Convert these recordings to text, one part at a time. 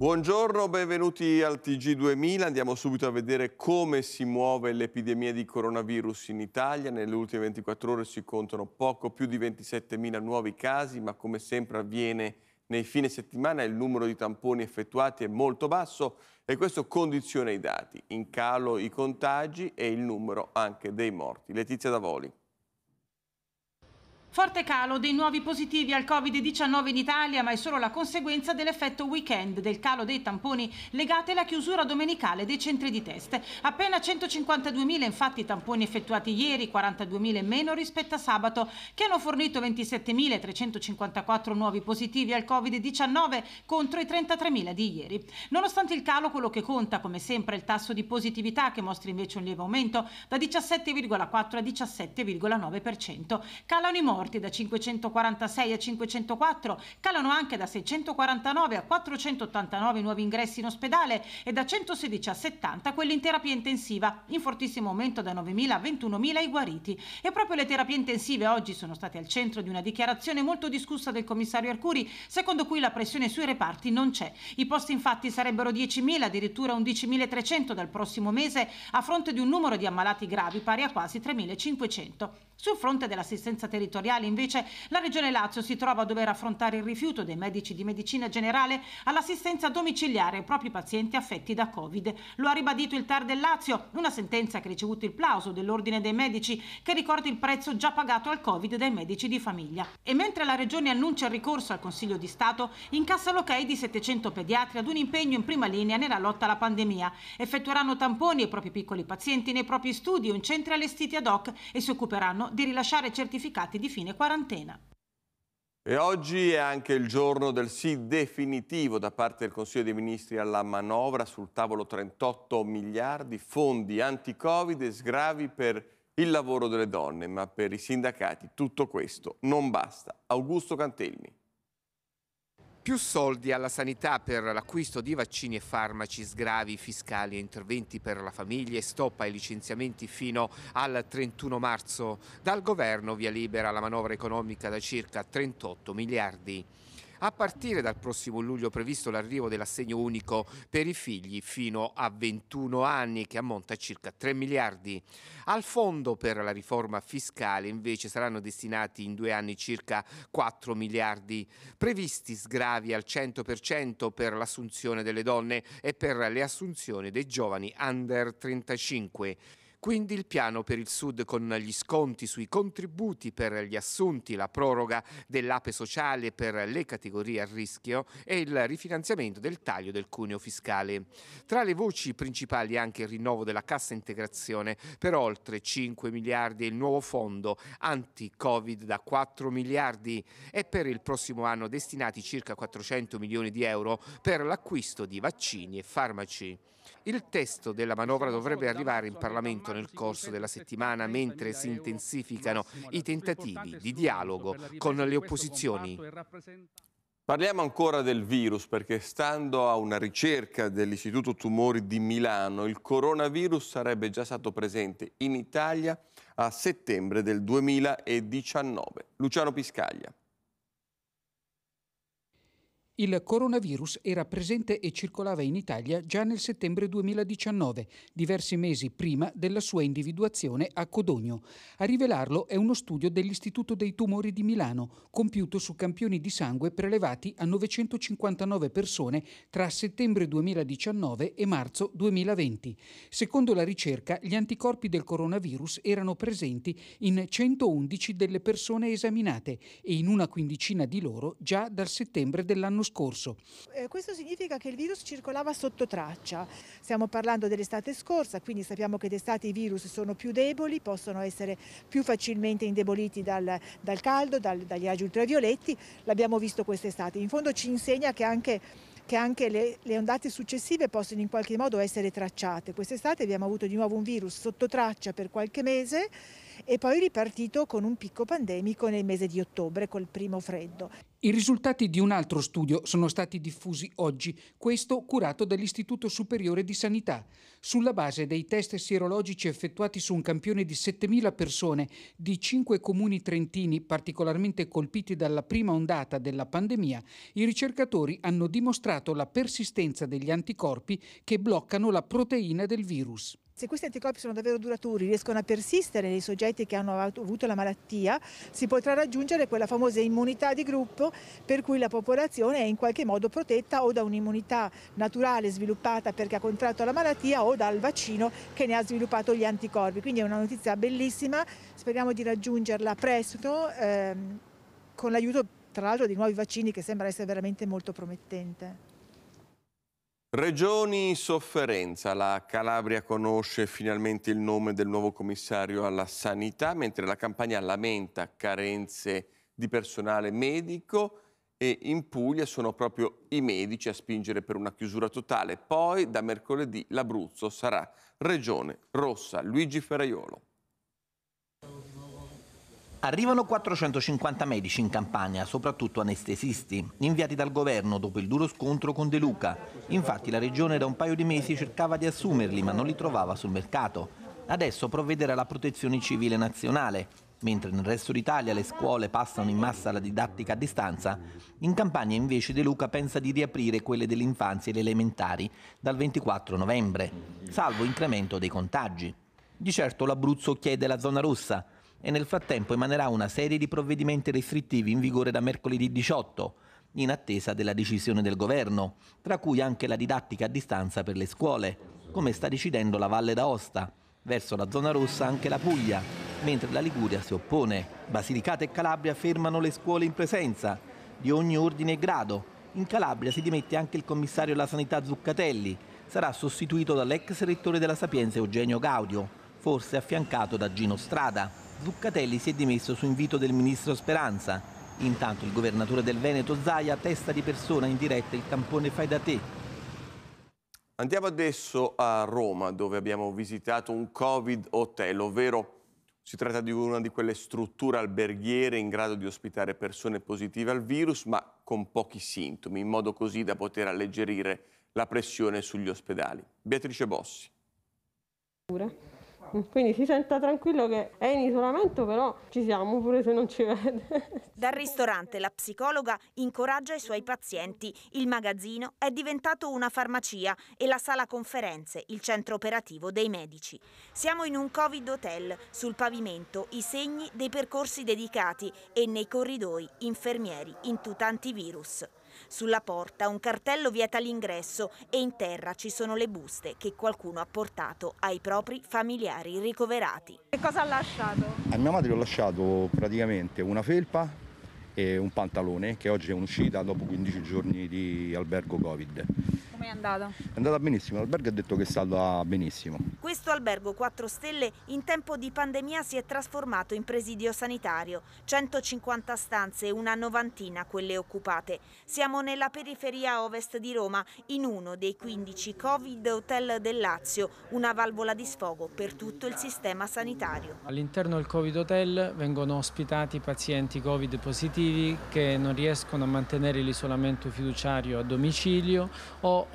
Buongiorno, benvenuti al TG2000. Andiamo subito a vedere come si muove l'epidemia di coronavirus in Italia. Nelle ultime 24 ore si contano poco più di 27.000 nuovi casi, ma come sempre avviene nei fine settimana il numero di tamponi effettuati è molto basso e questo condiziona i dati. In calo i contagi e il numero anche dei morti. Letizia Davoli. Forte calo dei nuovi positivi al Covid-19 in Italia, ma è solo la conseguenza dell'effetto weekend, del calo dei tamponi legati alla chiusura domenicale dei centri di test. Appena 152.000 infatti tamponi effettuati ieri, 42.000 in meno rispetto a sabato, che hanno fornito 27.354 nuovi positivi al Covid-19 contro i 33.000 di ieri. Nonostante il calo, quello che conta come sempre è il tasso di positività che mostra invece un lieve aumento da 17,4 a 17,9%. Calano i morti morti da 546 a 504, calano anche da 649 a 489 nuovi ingressi in ospedale e da 116 a 70 quelli in terapia intensiva, in fortissimo aumento da 9.000 a 21.000 i guariti. E proprio le terapie intensive oggi sono state al centro di una dichiarazione molto discussa del commissario Arcuri, secondo cui la pressione sui reparti non c'è. I posti infatti sarebbero 10.000, addirittura 11.300 dal prossimo mese, a fronte di un numero di ammalati gravi pari a quasi 3.500. Sul fronte dell'assistenza territoriale territoriali, invece, la Regione Lazio si trova a dover affrontare il rifiuto dei medici di medicina generale all'assistenza domiciliare ai propri pazienti affetti da Covid. Lo ha ribadito il TAR del Lazio, una sentenza che ha ricevuto il plauso dell'Ordine dei Medici, che ricorda il prezzo già pagato al Covid dai medici di famiglia. E mentre la Regione annuncia il ricorso al Consiglio di Stato, incassa l'ok di 700 pediatri ad un impegno in prima linea nella lotta alla pandemia. Effettueranno tamponi ai propri piccoli pazienti nei propri studi o in centri allestiti ad hoc e si occuperanno di rilasciare certificati di fine fine quarantena. E oggi è anche il giorno del sì definitivo da parte del Consiglio dei Ministri alla manovra sul tavolo 38 miliardi, fondi anti-Covid e sgravi per il lavoro delle donne, ma per i sindacati tutto questo non basta. Augusto Cantelmi più soldi alla sanità per l'acquisto di vaccini e farmaci, sgravi fiscali e interventi per la famiglia e stop ai licenziamenti fino al 31 marzo. Dal governo via libera la manovra economica da circa 38 miliardi a partire dal prossimo luglio previsto l'arrivo dell'assegno unico per i figli fino a 21 anni che ammonta a circa 3 miliardi. Al fondo per la riforma fiscale invece saranno destinati in due anni circa 4 miliardi. Previsti sgravi al 100% per l'assunzione delle donne e per le assunzioni dei giovani under 35. Quindi il piano per il Sud con gli sconti sui contributi per gli assunti, la proroga dell'ape sociale per le categorie a rischio e il rifinanziamento del taglio del cuneo fiscale. Tra le voci principali anche il rinnovo della cassa integrazione per oltre 5 miliardi e il nuovo fondo anti-Covid da 4 miliardi e per il prossimo anno destinati circa 400 milioni di euro per l'acquisto di vaccini e farmaci. Il testo della manovra dovrebbe arrivare in Parlamento nel corso della settimana mentre si intensificano i tentativi di dialogo con le opposizioni. Parliamo ancora del virus perché stando a una ricerca dell'Istituto Tumori di Milano il coronavirus sarebbe già stato presente in Italia a settembre del 2019. Luciano Piscaglia. Il coronavirus era presente e circolava in Italia già nel settembre 2019, diversi mesi prima della sua individuazione a Codogno. A rivelarlo è uno studio dell'Istituto dei Tumori di Milano, compiuto su campioni di sangue prelevati a 959 persone tra settembre 2019 e marzo 2020. Secondo la ricerca, gli anticorpi del coronavirus erano presenti in 111 delle persone esaminate e in una quindicina di loro già dal settembre dell'anno scorso scorso. Eh, questo significa che il virus circolava sotto traccia. Stiamo parlando dell'estate scorsa, quindi sappiamo che d'estate i virus sono più deboli, possono essere più facilmente indeboliti dal, dal caldo, dal, dagli agi ultravioletti. L'abbiamo visto quest'estate. In fondo ci insegna che anche che anche le, le, ondate successive possono in qualche modo essere tracciate. Quest'estate abbiamo avuto di nuovo un virus sotto traccia per qualche mese e poi ripartito con un picco pandemico nel mese di ottobre col primo freddo. I risultati di un altro studio sono stati diffusi oggi, questo curato dall'Istituto Superiore di Sanità. Sulla base dei test sierologici effettuati su un campione di 7.000 persone di 5 comuni trentini particolarmente colpiti dalla prima ondata della pandemia, i ricercatori hanno dimostrato la persistenza degli anticorpi che bloccano la proteina del virus. Se questi anticorpi sono davvero duraturi, riescono a persistere nei soggetti che hanno avuto la malattia, si potrà raggiungere quella famosa immunità di gruppo per cui la popolazione è in qualche modo protetta o da un'immunità naturale sviluppata perché ha contratto la malattia o dal vaccino che ne ha sviluppato gli anticorpi. Quindi è una notizia bellissima, speriamo di raggiungerla presto ehm, con l'aiuto tra l'altro di nuovi vaccini che sembra essere veramente molto promettente. Regioni sofferenza. La Calabria conosce finalmente il nome del nuovo commissario alla sanità, mentre la campagna lamenta carenze di personale medico e in Puglia sono proprio i medici a spingere per una chiusura totale. Poi da mercoledì l'Abruzzo sarà regione rossa. Luigi Ferraiolo. Arrivano 450 medici in campagna, soprattutto anestesisti, inviati dal governo dopo il duro scontro con De Luca. Infatti la regione da un paio di mesi cercava di assumerli ma non li trovava sul mercato. Adesso provvederà la protezione civile nazionale. Mentre nel resto d'Italia le scuole passano in massa alla didattica a distanza, in campagna invece De Luca pensa di riaprire quelle dell'infanzia e le elementari dal 24 novembre, salvo incremento dei contagi. Di certo l'Abruzzo chiede la zona rossa, e nel frattempo emanerà una serie di provvedimenti restrittivi in vigore da mercoledì 18, in attesa della decisione del governo, tra cui anche la didattica a distanza per le scuole, come sta decidendo la Valle d'Aosta, verso la zona rossa anche la Puglia, mentre la Liguria si oppone. Basilicata e Calabria fermano le scuole in presenza, di ogni ordine e grado. In Calabria si dimette anche il commissario alla sanità Zuccatelli, sarà sostituito dall'ex rettore della Sapienza Eugenio Gaudio, forse affiancato da Gino Strada. Zuccatelli si è dimesso su invito del ministro Speranza. Intanto il governatore del Veneto Zaia testa di persona in diretta il tampone Fai da te. Andiamo adesso a Roma dove abbiamo visitato un Covid hotel, ovvero si tratta di una di quelle strutture alberghiere in grado di ospitare persone positive al virus, ma con pochi sintomi, in modo così da poter alleggerire la pressione sugli ospedali. Beatrice Bossi. Quindi si senta tranquillo che è in isolamento, però ci siamo pure se non ci vede. Dal ristorante la psicologa incoraggia i suoi pazienti. Il magazzino è diventato una farmacia e la sala conferenze, il centro operativo dei medici. Siamo in un Covid hotel, sul pavimento i segni dei percorsi dedicati e nei corridoi infermieri in tutanti virus. Sulla porta un cartello vieta l'ingresso e in terra ci sono le buste che qualcuno ha portato ai propri familiari ricoverati. Che cosa ha lasciato? A mia madre ho lasciato praticamente una felpa e un pantalone che oggi è un'uscita dopo 15 giorni di albergo Covid è andata? È andata benissimo, l'albergo ha detto che è stata benissimo. Questo albergo 4 stelle in tempo di pandemia si è trasformato in presidio sanitario. 150 stanze, una novantina quelle occupate. Siamo nella periferia ovest di Roma, in uno dei 15 Covid Hotel del Lazio, una valvola di sfogo per tutto il sistema sanitario. All'interno del Covid Hotel vengono ospitati pazienti Covid positivi che non riescono a mantenere l'isolamento fiduciario a domicilio o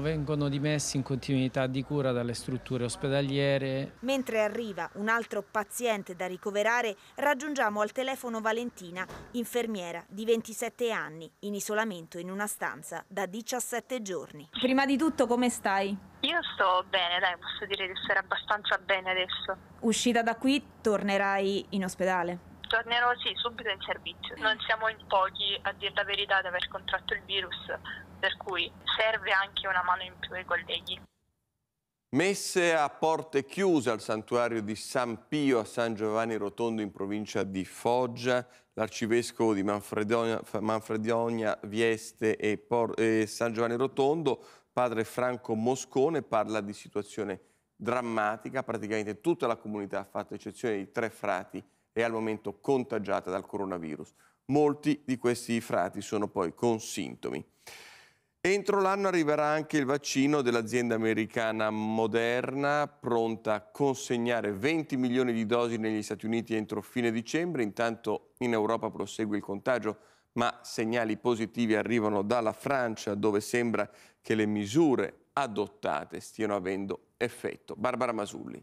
vengono dimessi in continuità di cura dalle strutture ospedaliere. Mentre arriva un altro paziente da ricoverare, raggiungiamo al telefono Valentina, infermiera di 27 anni, in isolamento in una stanza da 17 giorni. Prima di tutto come stai? Io sto bene, dai, posso dire di stare abbastanza bene adesso. Uscita da qui tornerai in ospedale? tornerò sì subito in servizio. Non siamo in pochi a dire la verità di aver contratto il virus, per cui serve anche una mano in più ai colleghi. Messe a porte chiuse al santuario di San Pio a San Giovanni Rotondo in provincia di Foggia, l'arcivescovo di Manfredonia, Manfredonia Vieste e, Por e San Giovanni Rotondo, padre Franco Moscone, parla di situazione drammatica, praticamente tutta la comunità, fatta eccezione di tre frati è al momento contagiata dal coronavirus. Molti di questi frati sono poi con sintomi. Entro l'anno arriverà anche il vaccino dell'azienda americana Moderna, pronta a consegnare 20 milioni di dosi negli Stati Uniti entro fine dicembre. Intanto in Europa prosegue il contagio, ma segnali positivi arrivano dalla Francia, dove sembra che le misure adottate stiano avendo effetto. Barbara Masulli.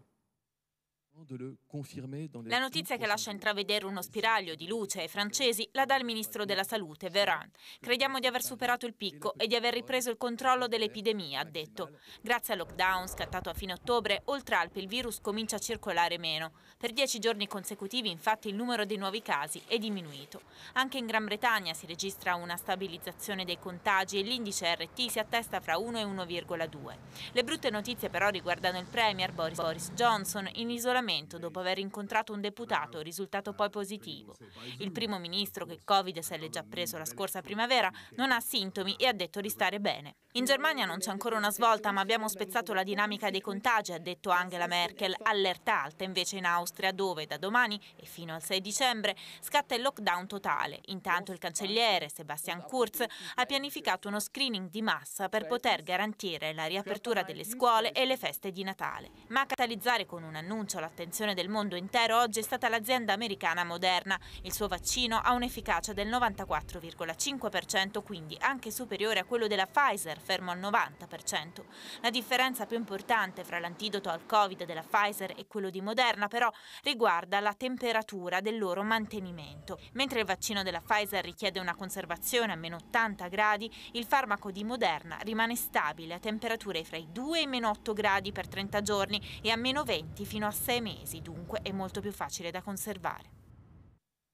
La notizia che lascia intravedere uno spiraglio di luce ai francesi la dà il ministro della Salute, Véran. Crediamo di aver superato il picco e di aver ripreso il controllo dell'epidemia, ha detto. Grazie al lockdown scattato a fine ottobre, oltre Alpi il virus comincia a circolare meno. Per dieci giorni consecutivi, infatti, il numero dei nuovi casi è diminuito. Anche in Gran Bretagna si registra una stabilizzazione dei contagi e l'indice RT si attesta fra 1 e 1,2. Le brutte notizie però riguardano il Premier Boris Johnson in isolamento Parlamento dopo aver incontrato un deputato, risultato poi positivo. Il primo ministro, che Covid se l'è già preso la scorsa primavera, non ha sintomi e ha detto di stare bene. In Germania non c'è ancora una svolta, ma abbiamo spezzato la dinamica dei contagi, ha detto Angela Merkel, allerta alta invece in Austria, dove da domani e fino al 6 dicembre scatta il lockdown totale. Intanto il cancelliere Sebastian Kurz ha pianificato uno screening di massa per poter garantire la riapertura delle scuole e le feste di Natale. Ma a catalizzare con un annuncio l'attenzione L'attenzione del mondo intero oggi è stata l'azienda americana Moderna. Il suo vaccino ha un'efficacia del 94,5%, quindi anche superiore a quello della Pfizer, fermo al 90%. La differenza più importante fra l'antidoto al Covid della Pfizer e quello di Moderna però riguarda la temperatura del loro mantenimento. Mentre il vaccino della Pfizer richiede una conservazione a meno 80 gradi, il farmaco di Moderna rimane stabile a temperature fra i 2 e i meno 8 gradi per 30 giorni e a meno 20 fino a 6 mesi mesi, dunque è molto più facile da conservare.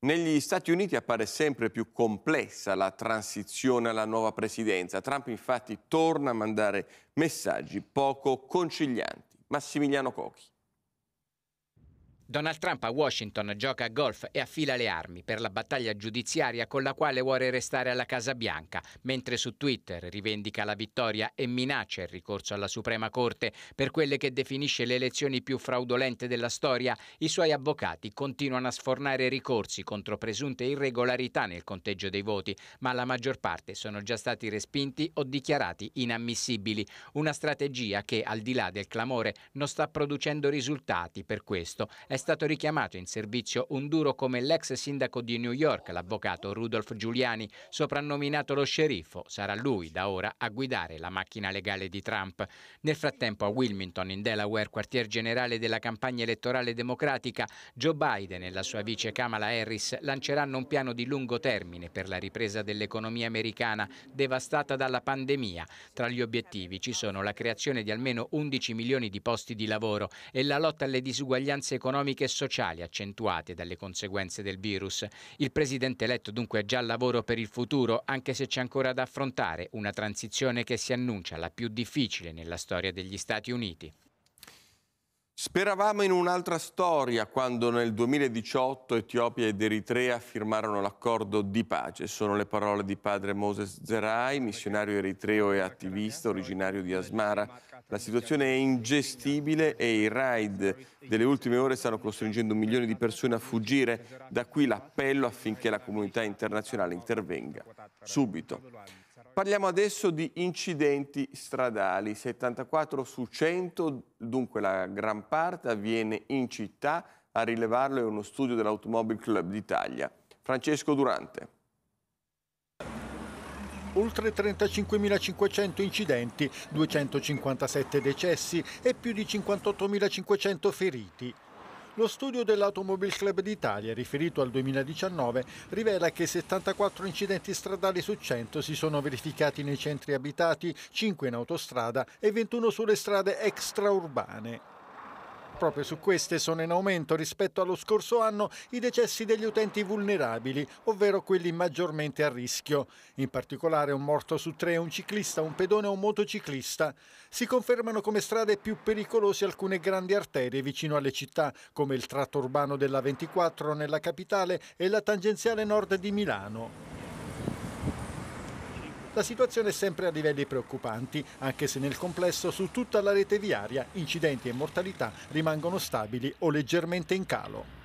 Negli Stati Uniti appare sempre più complessa la transizione alla nuova presidenza. Trump infatti torna a mandare messaggi poco concilianti. Massimiliano Cochi. Donald Trump a Washington gioca a golf e affila le armi per la battaglia giudiziaria con la quale vuole restare alla Casa Bianca, mentre su Twitter rivendica la vittoria e minaccia il ricorso alla Suprema Corte per quelle che definisce le elezioni più fraudolente della storia, i suoi avvocati continuano a sfornare ricorsi contro presunte irregolarità nel conteggio dei voti, ma la maggior parte sono già stati respinti o dichiarati inammissibili, una strategia che al di là del clamore non sta producendo risultati per questo è è stato richiamato in servizio un duro come l'ex sindaco di New York, l'avvocato Rudolf Giuliani, soprannominato lo sceriffo. Sarà lui da ora a guidare la macchina legale di Trump. Nel frattempo a Wilmington, in Delaware, quartier generale della campagna elettorale democratica, Joe Biden e la sua vice Kamala Harris lanceranno un piano di lungo termine per la ripresa dell'economia americana devastata dalla pandemia. Tra gli obiettivi ci sono la creazione di almeno 11 milioni di posti di lavoro e la lotta alle disuguaglianze economiche economiche e sociali accentuate dalle conseguenze del virus. Il presidente eletto dunque è già al lavoro per il futuro, anche se c'è ancora da affrontare una transizione che si annuncia la più difficile nella storia degli Stati Uniti. Speravamo in un'altra storia quando nel 2018 Etiopia ed Eritrea firmarono l'accordo di pace. Sono le parole di padre Moses Zerai, missionario eritreo e attivista originario di Asmara. La situazione è ingestibile e i raid delle ultime ore stanno costringendo milioni di persone a fuggire. Da qui l'appello affinché la comunità internazionale intervenga subito. Parliamo adesso di incidenti stradali, 74 su 100, dunque la gran parte avviene in città, a rilevarlo è uno studio dell'Automobile Club d'Italia. Francesco Durante. Oltre 35.500 incidenti, 257 decessi e più di 58.500 feriti. Lo studio dell'Automobile Club d'Italia, riferito al 2019, rivela che 74 incidenti stradali su 100 si sono verificati nei centri abitati, 5 in autostrada e 21 sulle strade extraurbane. Proprio su queste sono in aumento rispetto allo scorso anno i decessi degli utenti vulnerabili, ovvero quelli maggiormente a rischio. In particolare un morto su tre è un ciclista, un pedone o un motociclista. Si confermano come strade più pericolose alcune grandi arterie vicino alle città, come il tratto urbano della 24 nella capitale e la tangenziale nord di Milano. La situazione è sempre a livelli preoccupanti, anche se nel complesso su tutta la rete viaria incidenti e mortalità rimangono stabili o leggermente in calo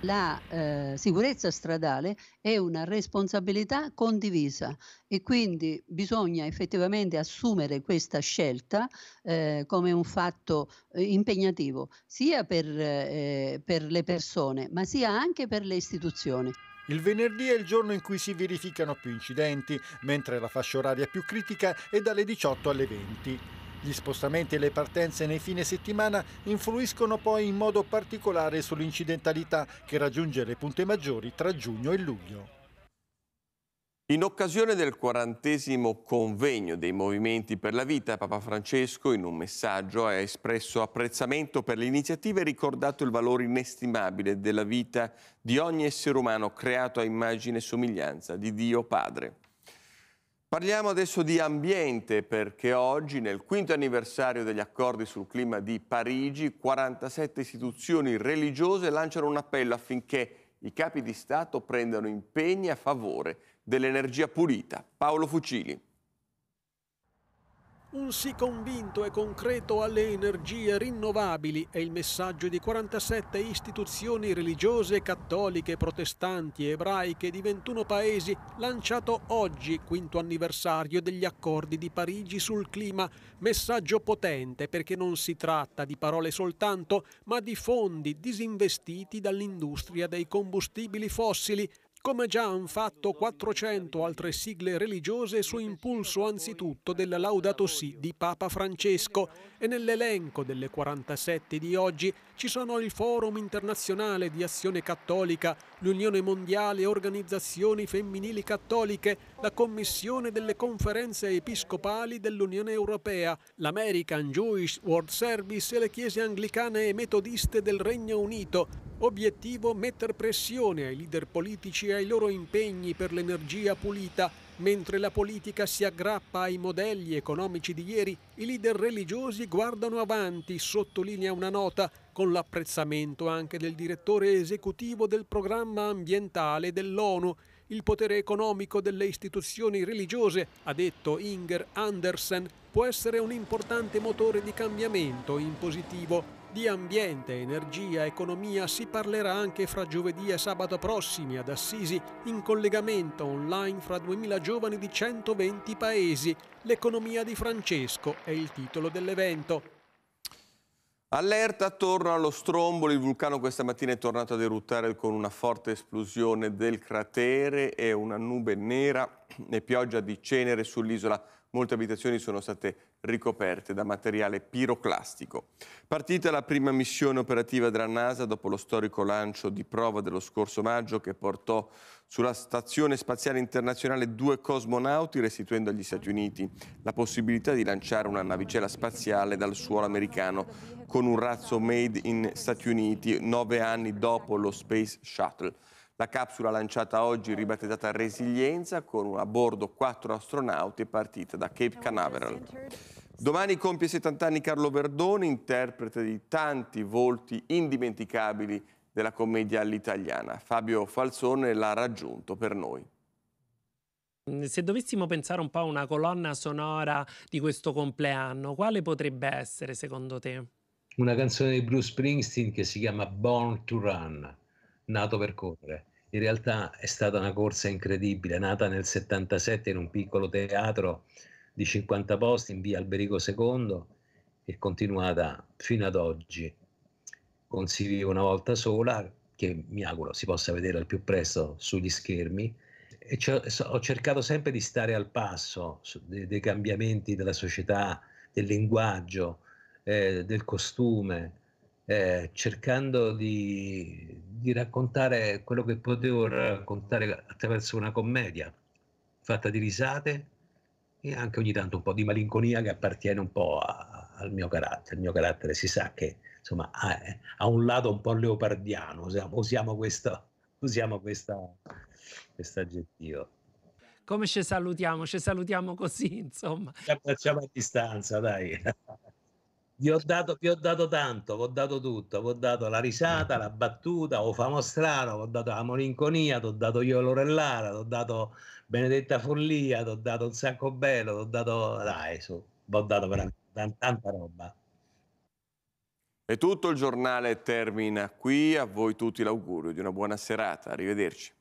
la eh, sicurezza stradale è una responsabilità condivisa e quindi bisogna effettivamente assumere questa scelta eh, come un fatto eh, impegnativo sia per, eh, per le persone ma sia anche per le istituzioni. Il venerdì è il giorno in cui si verificano più incidenti, mentre la fascia oraria più critica è dalle 18 alle 20. Gli spostamenti e le partenze nei fine settimana influiscono poi in modo particolare sull'incidentalità che raggiunge le punte maggiori tra giugno e luglio. In occasione del quarantesimo convegno dei movimenti per la vita, Papa Francesco in un messaggio ha espresso apprezzamento per l'iniziativa e ricordato il valore inestimabile della vita di ogni essere umano creato a immagine e somiglianza di Dio Padre. Parliamo adesso di ambiente perché oggi, nel quinto anniversario degli accordi sul clima di Parigi, 47 istituzioni religiose lanciano un appello affinché i capi di Stato prendano impegni a favore dell'energia pulita. Paolo Fucili. Un sì convinto e concreto alle energie rinnovabili è il messaggio di 47 istituzioni religiose, cattoliche, protestanti, e ebraiche di 21 paesi lanciato oggi, quinto anniversario degli accordi di Parigi sul clima. Messaggio potente perché non si tratta di parole soltanto, ma di fondi disinvestiti dall'industria dei combustibili fossili come già han fatto 400 altre sigle religiose su impulso anzitutto della Laudato Si di Papa Francesco e nell'elenco delle 47 di oggi ci sono il Forum Internazionale di Azione Cattolica, l'Unione Mondiale Organizzazioni Femminili Cattoliche, la Commissione delle Conferenze Episcopali dell'Unione Europea, l'American Jewish World Service e le Chiese Anglicane e Metodiste del Regno Unito. Obiettivo metter pressione ai leader politici e ai loro impegni per l'energia pulita, mentre la politica si aggrappa ai modelli economici di ieri, i leader religiosi guardano avanti, sottolinea una nota, con l'apprezzamento anche del direttore esecutivo del programma ambientale dell'ONU, il potere economico delle istituzioni religiose, ha detto Inger Andersen, può essere un importante motore di cambiamento in positivo di ambiente, energia, economia si parlerà anche fra giovedì e sabato prossimi ad Assisi in collegamento online fra 2000 giovani di 120 paesi. L'economia di Francesco è il titolo dell'evento. Allerta attorno allo strombolo, il vulcano questa mattina è tornato a deruttare con una forte esplosione del cratere e una nube nera e pioggia di cenere sull'isola molte abitazioni sono state ricoperte da materiale piroclastico. Partita la prima missione operativa della NASA dopo lo storico lancio di prova dello scorso maggio che portò sulla Stazione Spaziale Internazionale due cosmonauti restituendo agli Stati Uniti la possibilità di lanciare una navicella spaziale dal suolo americano con un razzo made in Stati Uniti nove anni dopo lo Space Shuttle. La capsula lanciata oggi, ribattezzata Resilienza, con a bordo quattro astronauti, è partita da Cape Canaveral. Domani compie 70 anni Carlo Verdone, interprete di tanti volti indimenticabili della commedia all'italiana. Fabio Falsone l'ha raggiunto per noi. Se dovessimo pensare un po' a una colonna sonora di questo compleanno, quale potrebbe essere secondo te? Una canzone di Bruce Springsteen che si chiama Born to Run nato per correre. In realtà è stata una corsa incredibile, nata nel 77 in un piccolo teatro di 50 posti in via Alberico II e continuata fino ad oggi. Consiglio una volta sola, che mi auguro si possa vedere al più presto sugli schermi. E ho cercato sempre di stare al passo dei cambiamenti della società, del linguaggio, eh, del costume, eh, cercando di, di, raccontare quello che potevo raccontare attraverso una commedia fatta di risate e anche ogni tanto un po' di malinconia che appartiene un po' a, al mio carattere. Il mio carattere si sa che insomma ha, eh, ha un lato un po' leopardiano, usiamo, usiamo questo, usiamo questo aggettivo come ci salutiamo? Ci salutiamo così, insomma. Ci abbracciamo a distanza, dai. Vi ho, dato, vi ho dato tanto, vi ho dato tutto, vi ho dato la risata, la battuta, o Famostrano, vi ho dato la malinconia, ti ho dato io Lorellara, ti ho dato Benedetta Follia, ti ho dato un sacco bello, ti ho dato... Dai, su, vi ho dato veramente tanta roba. E tutto il giornale termina qui, a voi tutti l'augurio di una buona serata, arrivederci.